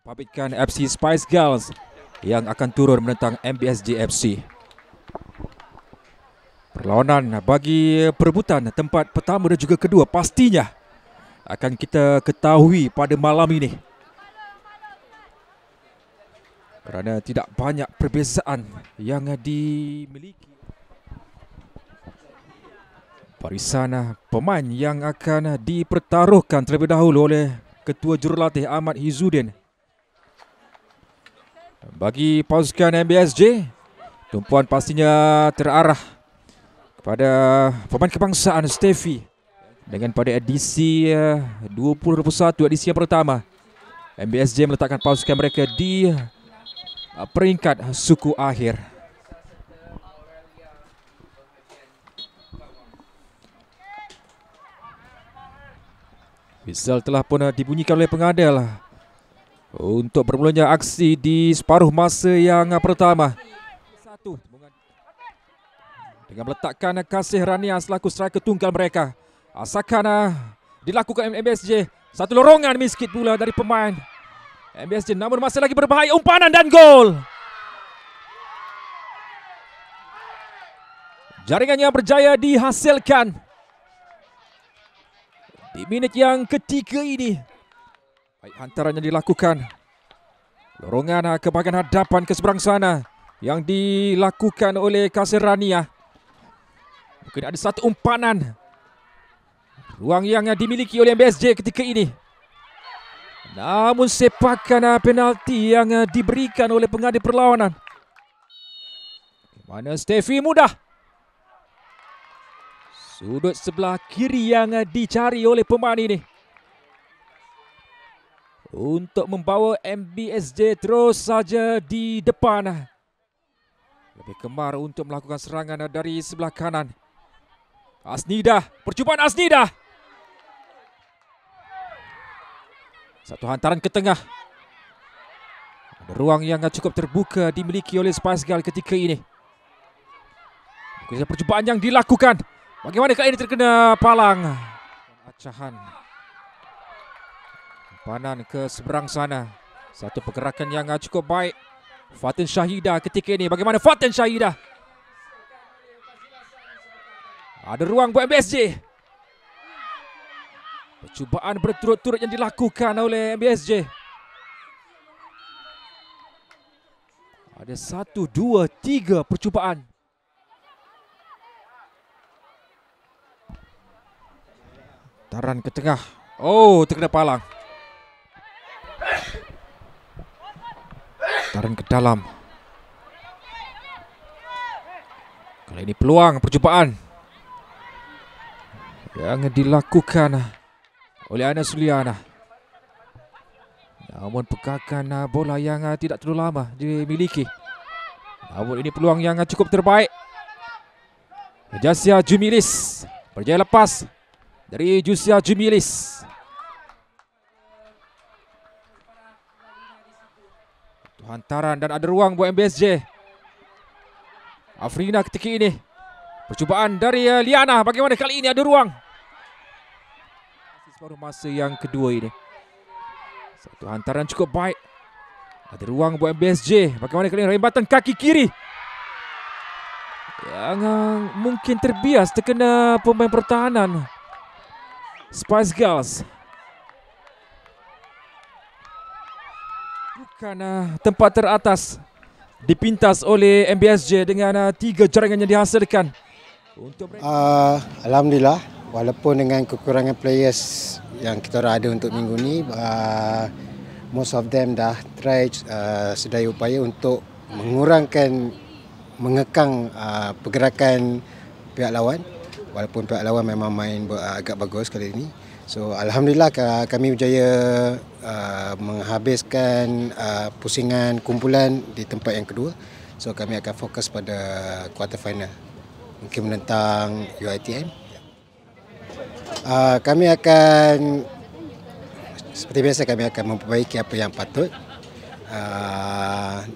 Pabitkan FC Spice Girls yang akan turun menentang MBSG FC. Perlawanan bagi perebutan tempat pertama dan juga kedua pastinya akan kita ketahui pada malam ini. Kerana tidak banyak perbezaan yang dimiliki. Barisan pemain yang akan dipertaruhkan terlebih dahulu oleh Ketua Jurulatih Ahmad Hizudin bagi pasukan MBSJ tumpuan pastinya terarah kepada pemain kebangsaan Steffi dengan pada edisi 2021 eh, edisi yang pertama MBSJ meletakkan pasukan mereka di eh, peringkat suku akhir Whistle telah pun eh, dibunyikan oleh pengadil untuk bermulanya aksi di separuh masa yang pertama. Dengan meletakkan Kasih Rania selaku striker tunggal mereka. Asalkan ah, dilakukan MBSJ. Satu lorongan miskit pula dari pemain. MBSJ namun masih lagi berbahaya umpanan dan gol. Jaringannya berjaya dihasilkan. Di minit yang ketiga ini Baik hantaran yang dilakukan. Lorongan ah, ke bahagian hadapan ke seberang sana yang dilakukan oleh Kasirania. Mungkin ada satu umpanan. Ruang yang ah, dimiliki oleh MBSJ ketika ini. Namun sepakan ah, penalti yang diberikan oleh pengadil perlawanan. di Mana Steffi mudah. Sudut sebelah kiri yang dicari oleh pemain ini untuk membawa MBSJ terus saja di depan. Lebih kemar untuk melakukan serangan dari sebelah kanan. Asnida, percubaan Asnida. Satu hantaran ke tengah. Ada ruang yang cukup terbuka dimiliki oleh Spice Girl ketika ini. Percubaan yang dilakukan. Bagaimana kali ini terkena palang. Acahan umpanan ke seberang sana. Satu pergerakan yang ah, cukup baik. Fatin Syahidah ketika ini. Bagaimana Fatin Syahidah? Ada ruang buat MBSJ. Percubaan berturut-turut yang dilakukan oleh MBSJ. Ada satu, dua, tiga percubaan. Taran ke tengah. Oh, terkena palang. Tarik ke dalam. Kali ini peluang percubaan yang dilakukan oleh Ana Suliana. Namun pekakan bola yang tidak terlalu lama dimiliki. Namun ini peluang yang cukup terbaik. Jasia Jumilis berjaya lepas dari Jusya Jumilis. Tu hantaran dan ada ruang buat MBSJ. Afrina ketika ini. Percubaan dari eh, Liana bagaimana kali ini ada ruang. Baru masa yang kedua ini. Satu hantaran cukup baik. Ada ruang buat MBSJ. Bagaimana kali ini rembatan kaki kiri. Yang eh, mungkin terbias terkena pemain pertahanan. Spice Girls. Akan uh, tempat teratas dipintas oleh MBSJ dengan uh, tiga jaringan yang dihasilkan. Untuk uh, Alhamdulillah, walaupun dengan kekurangan players yang kita ada untuk minggu ini, uh, most of them dah try uh, sedaya upaya untuk mengurangkan, mengekang uh, pergerakan pihak lawan. Walaupun pihak lawan memang main agak bagus kali ini. So alhamdulillah kami berjaya uh, menghabiskan uh, pusingan kumpulan di tempat yang kedua. So kami akan fokus pada quarter final mungkin menentang UiTM. Uh, kami akan seperti biasa kami akan memperbaiki apa yang patut. Uh,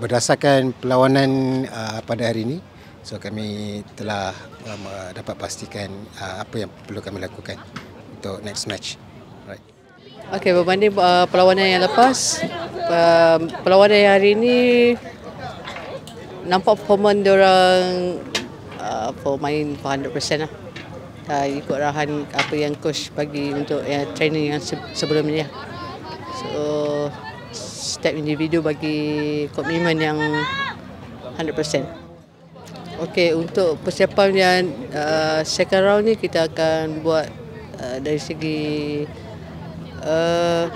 berdasarkan perlawanan uh, pada hari ini So kami telah um, uh, dapat pastikan uh, apa yang perlu kami lakukan untuk next match. Right. Okey, berbanding uh, perlawanan yang lepas, uh, perlawanan yang hari ini nampak uh, pemain orang uh, main 100% lah. Uh, ikut arahan apa yang coach bagi untuk uh, training yang se- sebelum lah. So step individu bagi komitmen yang 100%. Okey, untuk persiapan yang uh, second round ni kita akan buat uh, dari segi uh,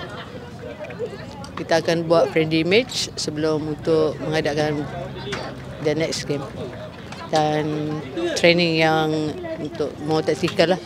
kita akan buat friendly match sebelum untuk mengadakan the next game dan training yang untuk mau taktikal lah.